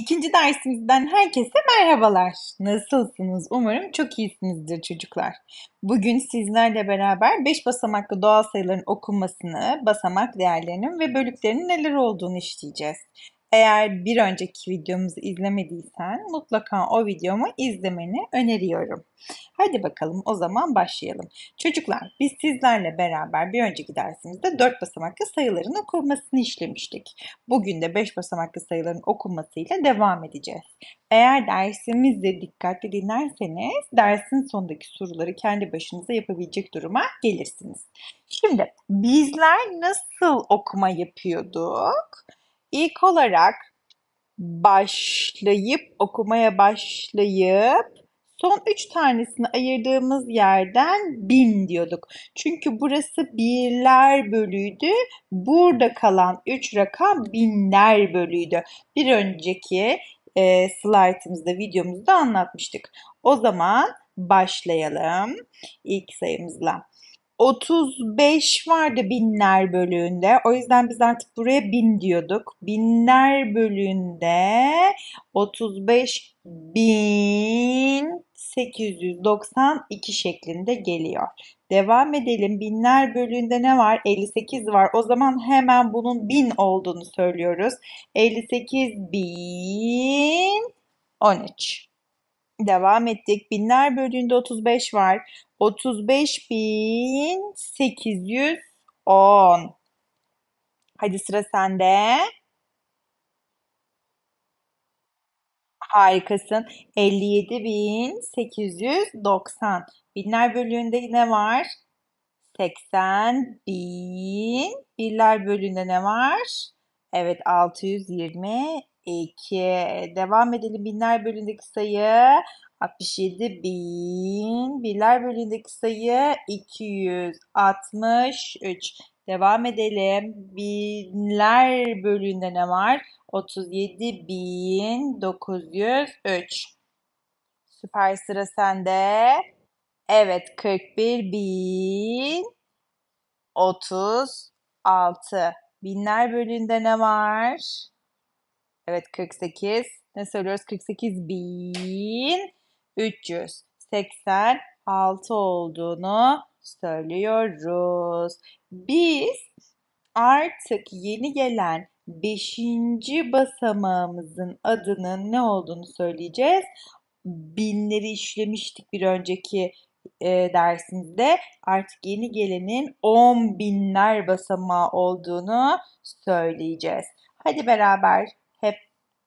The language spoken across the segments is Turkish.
İkinci dersimizden herkese merhabalar. Nasılsınız? Umarım çok iyisinizdir çocuklar. Bugün sizlerle beraber 5 basamaklı doğal sayıların okunmasını, basamak değerlerinin ve bölüklerinin neler olduğunu işleyeceğiz. Eğer bir önceki videomuzu izlemediysen mutlaka o videomu izlemeni öneriyorum. Hadi bakalım o zaman başlayalım. Çocuklar biz sizlerle beraber bir önceki dersimizde 4 basamaklı sayıların okunmasını işlemiştik. Bugün de 5 basamaklı sayıların okunmasıyla devam edeceğiz. Eğer dersimizi dikkatli dinlerseniz dersin sonundaki soruları kendi başınıza yapabilecek duruma gelirsiniz. Şimdi bizler nasıl okuma yapıyorduk? İlk olarak başlayıp okumaya başlayıp son üç tanesini ayırdığımız yerden bin diyorduk. Çünkü burası birler bölüydü. Burada kalan üç rakam binler bölüydü. Bir önceki e, slaytımızda, videomuzda anlatmıştık. O zaman başlayalım ilk sayımızla. 35 vardı binler bölüğünde. O yüzden biz artık buraya bin diyorduk. Binler bölüğünde 35 bin 892 şeklinde geliyor. Devam edelim. Binler bölüğünde ne var? 58 var. O zaman hemen bunun bin olduğunu söylüyoruz. 58 bin 13. Devam ettik. Binler bölüğünde 35 var. 35.810. Hadi sıra sende. Harikasın. 57.890. Binler bölüğünde ne var? 80.000. bin. Birler bölüğünde ne var? Evet 620 2. Devam edelim binler bölündeki sayı 67 bin. Birler bölündeki sayı 263. Devam edelim. Binler bölüğünde ne var? 37 bin 903. Süper sıra sende. Evet 41 bin 36. Binler bölüğünde ne var? Evet 48. Ne söylüyoruz? bin 48.386 olduğunu söylüyoruz. Biz artık yeni gelen 5. basamağımızın adının ne olduğunu söyleyeceğiz. Binleri işlemiştik bir önceki e, dersimizde artık yeni gelenin 10 binler basamağı olduğunu söyleyeceğiz. Hadi beraber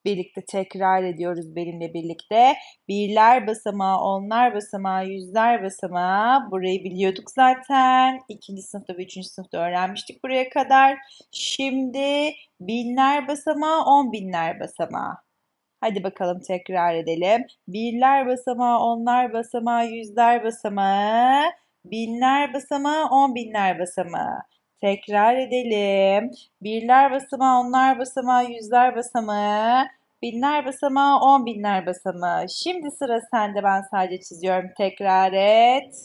birlikte tekrar ediyoruz benimle birlikte. Birler basamağı, onlar basamağı, yüzler basamağı. Burayı biliyorduk zaten. İkinci sınıfta ve üçüncü sınıfta öğrenmiştik buraya kadar. Şimdi binler basamağı, on binler basamağı. Hadi bakalım tekrar edelim. Birler basamağı, onlar basamağı, yüzler basamağı. Binler basamağı, on binler basamağı. Tekrar edelim. Birler basamağı, onlar basamağı, yüzler basamağı, binler basamağı, on binler basamağı. Şimdi sıra sende ben sadece çiziyorum. Tekrar et.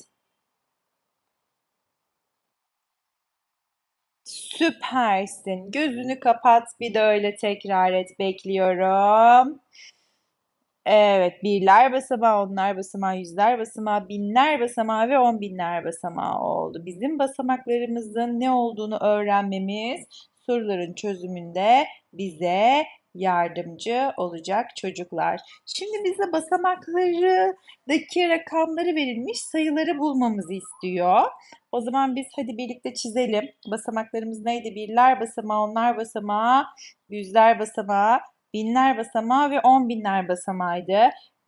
Süpersin. Gözünü kapat bir de öyle tekrar et. Bekliyorum. Evet birler basamağı, onlar basamağı, yüzler basamağı, binler basamağı ve on binler basamağı oldu. Bizim basamaklarımızın ne olduğunu öğrenmemiz soruların çözümünde bize yardımcı olacak çocuklar. Şimdi bize basamaklarındaki rakamları verilmiş sayıları bulmamızı istiyor. O zaman biz hadi birlikte çizelim. Basamaklarımız neydi? Birler basamağı, onlar basamağı, yüzler basamağı, binler basamağı ve on binler basamağıydı.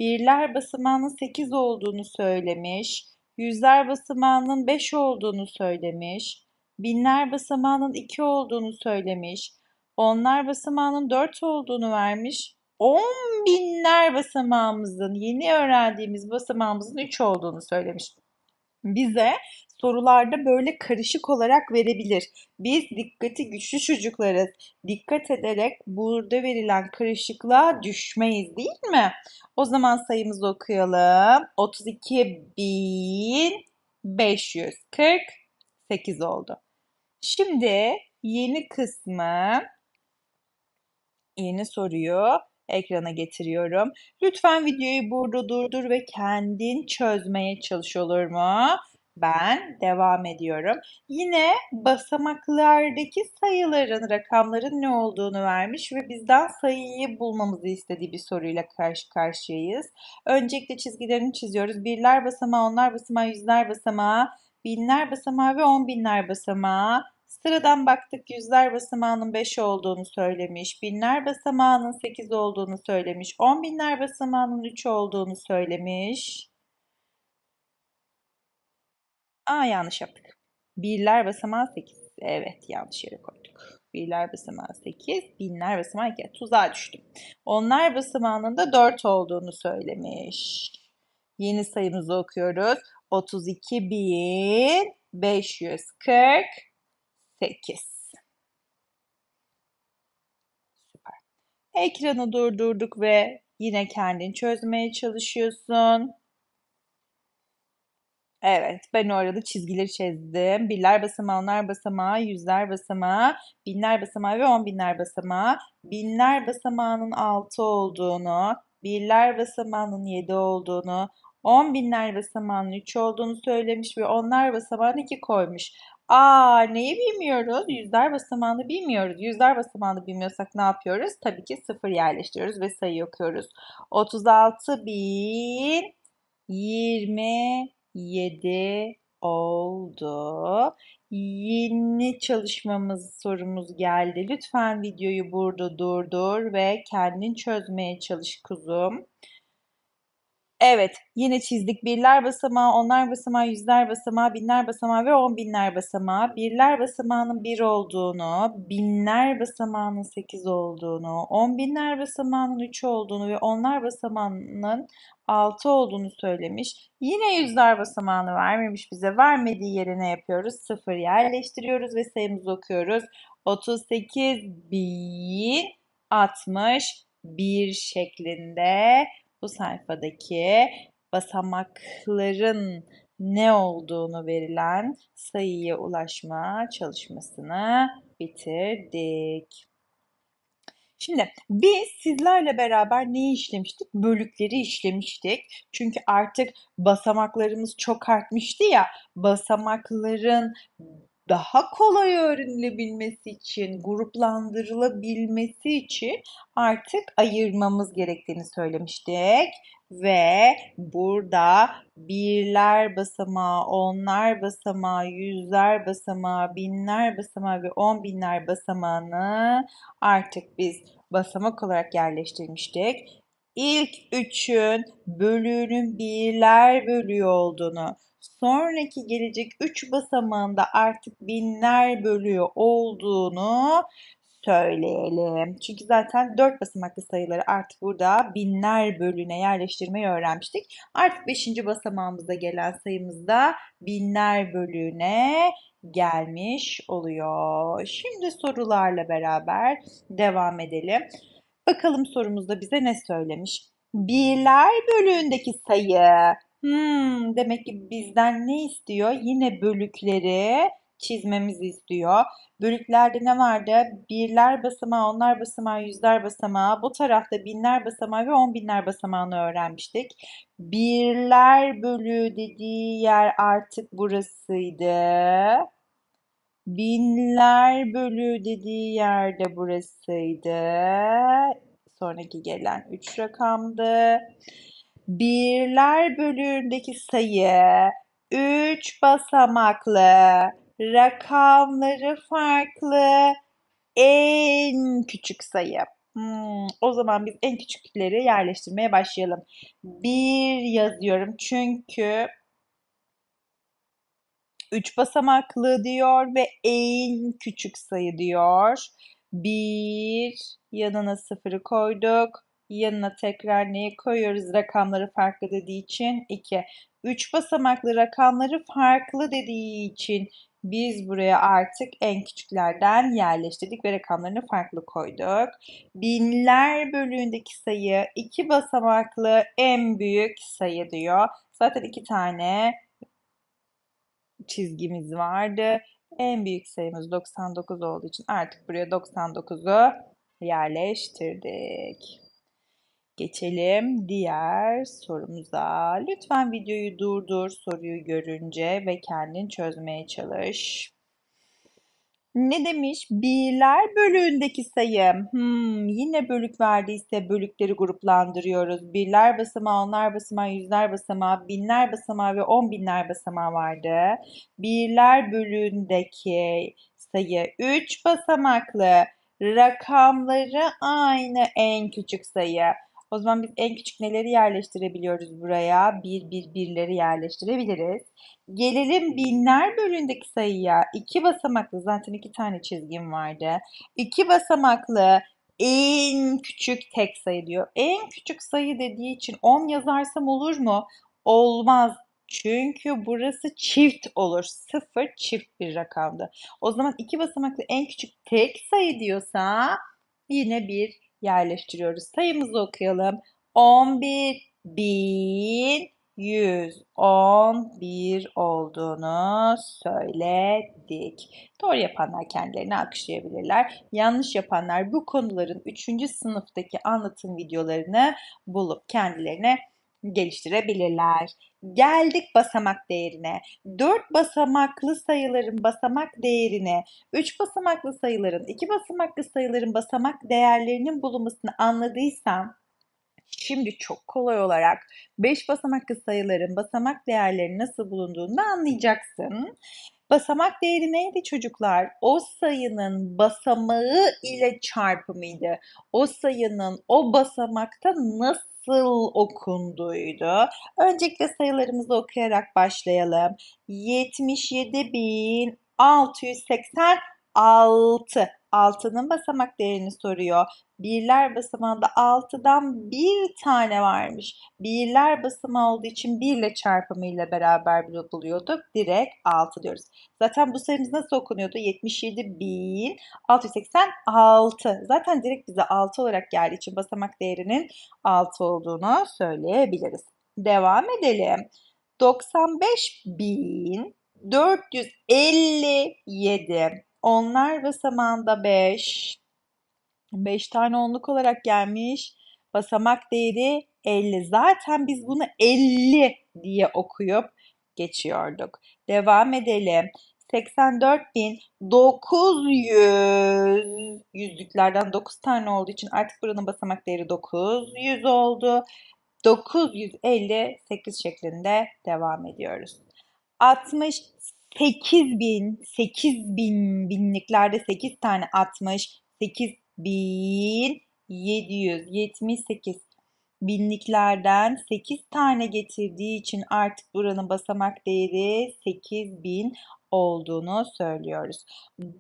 Birler basamağının 8 olduğunu söylemiş. Yüzler basamağının 5 olduğunu söylemiş. Binler basamağının 2 olduğunu söylemiş. Onlar basamağının 4 olduğunu vermiş. on binler basamağımızın yeni öğrendiğimiz basamağımızın 3 olduğunu söylemiş. Bize sorularda böyle karışık olarak verebilir. Biz dikkati güçlü çocuklarız. Dikkat ederek burada verilen karışıklığa düşmeyiz değil mi? O zaman sayımızı okuyalım. 32.548 oldu. Şimdi yeni kısmı yeni soruyu ekrana getiriyorum. Lütfen videoyu burada durdur ve kendin çözmeye çalış olur mu? ben devam ediyorum. Yine basamaklardaki sayıların, rakamların ne olduğunu vermiş ve bizden sayıyı bulmamızı istediği bir soruyla karşı karşıyayız. Öncelikle çizgilerini çiziyoruz. Birler basamağı, onlar basamağı, yüzler basamağı, binler basamağı ve on binler basamağı. Sıradan baktık yüzler basamağının 5 olduğunu söylemiş, binler basamağının 8 olduğunu söylemiş, on binler basamağının 3 olduğunu söylemiş. Aa yanlış yaptık. Birler basamağı 8. Evet yanlış yere koyduk. Birler basamağı 8, binler basamağı 2. Tuzağa düştüm. Onlar basamağının da 4 olduğunu söylemiş. Yeni sayımızı okuyoruz. 32.548. Süper. Ekranı durdurduk ve yine kendin çözmeye çalışıyorsun. Evet, ben orada çizgileri çizdim. Birler basamağı, onlar basamağı, yüzler basamağı, binler basamağı ve on binler basamağı. Binler basamağının altı olduğunu, birler basamağının yedi olduğunu, on binler basamağının üç olduğunu söylemiş ve onlar basamağını iki koymuş. Aa neyi bilmiyoruz? Yüzler basamağını bilmiyoruz. Yüzler basamağını bilmiyorsak ne yapıyoruz? Tabii ki sıfır yerleştiriyoruz ve sayı okuyoruz. 36 bin 20 7 oldu. Yeni çalışmamız sorumuz geldi. Lütfen videoyu burada durdur ve kendin çözmeye çalış kuzum. Evet, yine çizdik. Birler basamağı, onlar basamağı, yüzler basamağı, binler basamağı ve on binler basamağı. Birler basamağının bir olduğunu, binler basamağının sekiz olduğunu, on binler basamağının üç olduğunu ve onlar basamağının altı olduğunu söylemiş. Yine yüzler basamağını vermemiş bize. Vermediği yerine yapıyoruz. Sıfır yerleştiriyoruz ve sayımızı okuyoruz. 38 bin 60 bir şeklinde bu sayfadaki basamakların ne olduğunu verilen sayıya ulaşma çalışmasını bitirdik. Şimdi biz sizlerle beraber ne işlemiştik? Bölükleri işlemiştik. Çünkü artık basamaklarımız çok artmıştı ya. Basamakların daha kolay öğrenilebilmesi için, gruplandırılabilmesi için artık ayırmamız gerektiğini söylemiştik ve burada birler basamağı, onlar basamağı, yüzler basamağı, binler basamağı ve on binler basamağını artık biz basamak olarak yerleştirmiştik ilk üçün bölüğünün birler bölüğü olduğunu, sonraki gelecek üç basamağında artık binler bölüğü olduğunu söyleyelim. Çünkü zaten dört basamaklı sayıları artık burada binler bölüğüne yerleştirmeyi öğrenmiştik. Artık beşinci basamağımıza gelen sayımızda binler bölüğüne gelmiş oluyor. Şimdi sorularla beraber devam edelim. Bakalım sorumuzda bize ne söylemiş? Birler bölüğündeki sayı. Hmm, demek ki bizden ne istiyor? Yine bölükleri çizmemizi istiyor. Bölüklerde ne vardı? Birler basamağı, onlar basamağı, yüzler basamağı. Bu tarafta binler basamağı ve on binler basamağını öğrenmiştik. Birler bölüğü dediği yer artık burasıydı binler bölü dediği yerde burasıydı. Sonraki gelen 3 rakamdı. Birler bölüğündeki sayı 3 basamaklı, rakamları farklı, en küçük sayı. Hmm, o zaman biz en küçükleri yerleştirmeye başlayalım. Bir yazıyorum çünkü Üç basamaklı diyor ve en küçük sayı diyor. Bir yanına sıfırı koyduk. Yanına tekrar neyi koyuyoruz? Rakamları farklı dediği için 2. 3 basamaklı rakamları farklı dediği için biz buraya artık en küçüklerden yerleştirdik ve rakamlarını farklı koyduk. Binler bölüğündeki sayı iki basamaklı en büyük sayı diyor. Zaten iki tane çizgimiz vardı. En büyük sayımız 99 olduğu için artık buraya 99'u yerleştirdik. Geçelim diğer sorumuza. Lütfen videoyu durdur soruyu görünce ve kendin çözmeye çalış. Ne demiş? Birler bölüğündeki sayı. Hmm, yine bölük verdiyse bölükleri gruplandırıyoruz. Birler basamağı, onlar basamağı, yüzler basamağı, binler basamağı ve on binler basamağı vardı. Birler bölüğündeki sayı üç basamaklı. Rakamları aynı en küçük sayı. O zaman biz en küçük neleri yerleştirebiliyoruz buraya? Bir, bir, birleri yerleştirebiliriz. Gelelim binler bölündeki sayıya. İki basamaklı, zaten iki tane çizgim vardı. İki basamaklı en küçük tek sayı diyor. En küçük sayı dediği için 10 yazarsam olur mu? Olmaz. Çünkü burası çift olur. Sıfır çift bir rakamdı. O zaman iki basamaklı en küçük tek sayı diyorsa yine bir yerleştiriyoruz. Sayımızı okuyalım. 11 bin 111 olduğunu söyledik. Doğru yapanlar kendilerini alkışlayabilirler. Yanlış yapanlar bu konuların 3. sınıftaki anlatım videolarını bulup kendilerine geliştirebilirler. Geldik basamak değerine. 4 basamaklı sayıların basamak değerine, 3 basamaklı sayıların, 2 basamaklı sayıların basamak değerlerinin bulunmasını anladıysam şimdi çok kolay olarak 5 basamaklı sayıların basamak değerleri nasıl bulunduğunu anlayacaksın. Basamak değeri neydi çocuklar? O sayının basamağı ile çarpımıydı. O sayının o basamakta nasıl nasıl okunduydu? Öncelikle sayılarımızı okuyarak başlayalım. 77.686 altının basamak değerini soruyor. Birler basamağında 6'dan bir tane varmış. Birler basamağı olduğu için 1 ile çarpımıyla beraber buluyorduk. Direkt 6 diyoruz. Zaten bu sayımız nasıl okunuyordu? bin 77.686. Zaten direkt bize 6 olarak geldiği için basamak değerinin 6 olduğunu söyleyebiliriz. Devam edelim. bin 95.457 onlar basamağında 5. 5 tane onluk olarak gelmiş. Basamak değeri 50. Zaten biz bunu 50 diye okuyup geçiyorduk. Devam edelim. 84.900 yüzlüklerden 9 tane olduğu için artık buranın basamak değeri 900 oldu. 958 şeklinde devam ediyoruz. 60 8 bin, 8 bin binliklerde 8 tane 60, 8 bin 778 binliklerden 8 tane getirdiği için artık buranın basamak değeri 8 bin olduğunu söylüyoruz.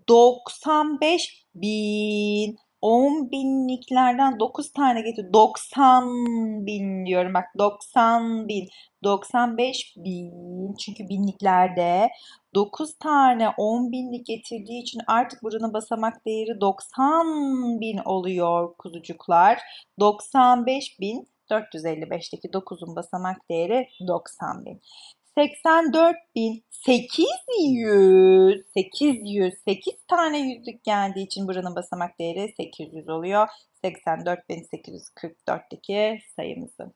95 bin 10 binliklerden 9 tane getir. 90 bin diyorum bak 90 bin. 95 bin çünkü binliklerde 9 tane 10 binlik getirdiği için artık buranın basamak değeri 90 bin oluyor kuzucuklar. 95 bin 455'teki 9'un basamak değeri 90 bin. 84 bin 800 800 8 tane yüzük geldiği için buranın basamak değeri 800 oluyor. bin 84.844'teki sayımızın.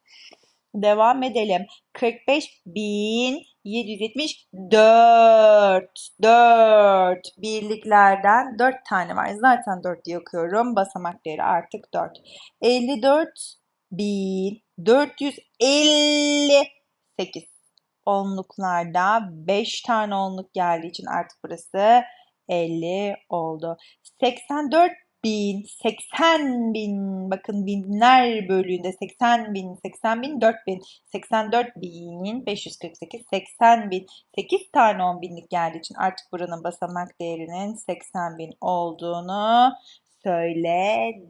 Devam edelim. 45.774. 4 birliklerden 4 tane var. Zaten 4 diye okuyorum. Basamak değeri artık 4. 54.458. Onluklarda 5 tane onluk geldiği için artık burası 50 oldu. 84 bin, 80 bin, bakın binler bölüğünde 80 bin, 80 bin, 4 bin, 84 bin, 548, 80 bin, 8 tane 10 binlik geldiği için artık buranın basamak değerinin 80 bin olduğunu söyledik.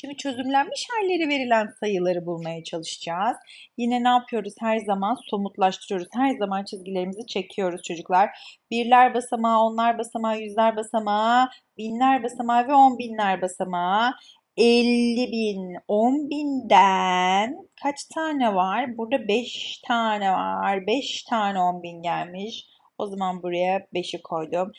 Şimdi çözümlenmiş halleri verilen sayıları bulmaya çalışacağız. Yine ne yapıyoruz? Her zaman somutlaştırıyoruz. Her zaman çizgilerimizi çekiyoruz çocuklar. Birler basamağı, onlar basamağı, yüzler basamağı, binler basamağı ve on binler basamağı. 50 bin, 10 binden kaç tane var? Burada 5 tane var. 5 tane 10 bin gelmiş. O zaman buraya 5'i koydum.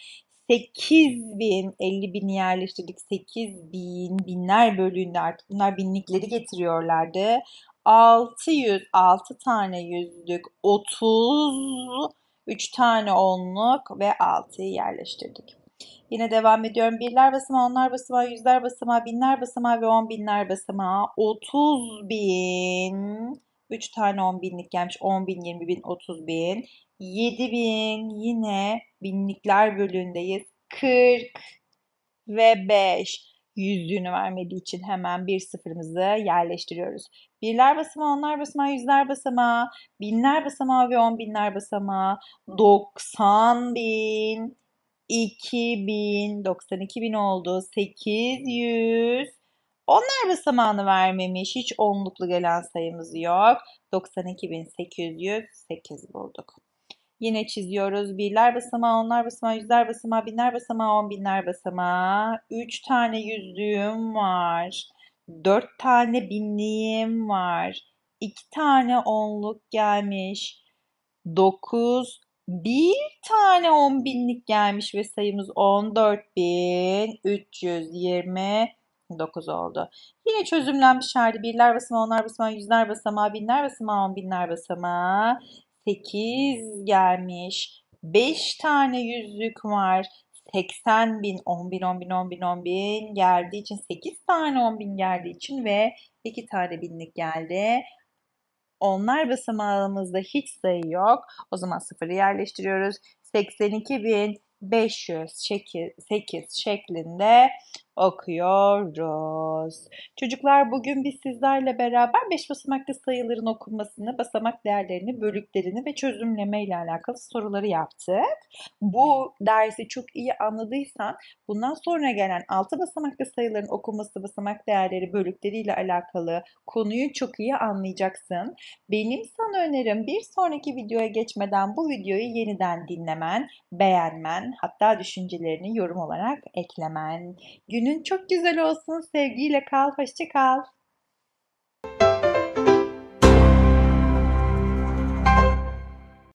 8 bin, 50 bin yerleştirdik. 8 bin, binler bölüğünde artık bunlar binlikleri getiriyorlardı. 600, 6 tane yüzlük, 30, 3 tane onluk ve 6'yı yerleştirdik. Yine devam ediyorum. Birler basamağı, onlar basamağı, yüzler basamağı, binler basamağı ve on binler basamağı. 30 bin. 3 tane 10 binlik gelmiş. 10 bin, 20 bin, 30 bin. 7000 yine binlikler bölündeyiz. 40 ve 5 yüzlüğünü vermediği için hemen bir sıfırımızı yerleştiriyoruz. Birler basamağı, onlar basamağı, yüzler basamağı, binler basamağı ve on binler basamağı, 90 bin, 2000, 92 bin oldu, 800, onlar basamağını vermemiş, hiç onluklu gelen sayımız yok. 92.808 bulduk. Yine çiziyoruz. Birler basamağı, onlar basamağı, yüzler basamağı, binler basamağı, on binler basamağı. Üç tane yüzlüğüm var. Dört tane binliğim var. İki tane onluk gelmiş. Dokuz, bir tane on binlik gelmiş ve sayımız on dört bin üç yüz yirmi 14.329 oldu. Yine çözümlenmiş halde birler basamağı, onlar basamağı, yüzler basamağı, binler basamağı, on binler basamağı. 8 gelmiş. 5 tane yüzük var. 80 bin, 10 bin, 10 bin, 10 bin, 10 bin geldiği için 8 tane 10 bin geldiği için ve 2 tane binlik geldi. Onlar basamağımızda hiç sayı yok. O zaman sıfırı yerleştiriyoruz. 82 bin 508 şeklinde okuyoruz. Çocuklar bugün biz sizlerle beraber 5 basamaklı sayıların okunmasını, basamak değerlerini, bölüklerini ve çözümleme ile alakalı soruları yaptık. Bu dersi çok iyi anladıysan bundan sonra gelen 6 basamaklı sayıların okunması, basamak değerleri, bölükleri ile alakalı konuyu çok iyi anlayacaksın. Benim sana önerim bir sonraki videoya geçmeden bu videoyu yeniden dinlemen, beğenmen, hatta düşüncelerini yorum olarak eklemen. Günü Günün çok güzel olsun. Sevgiyle kal. Hoşça kal.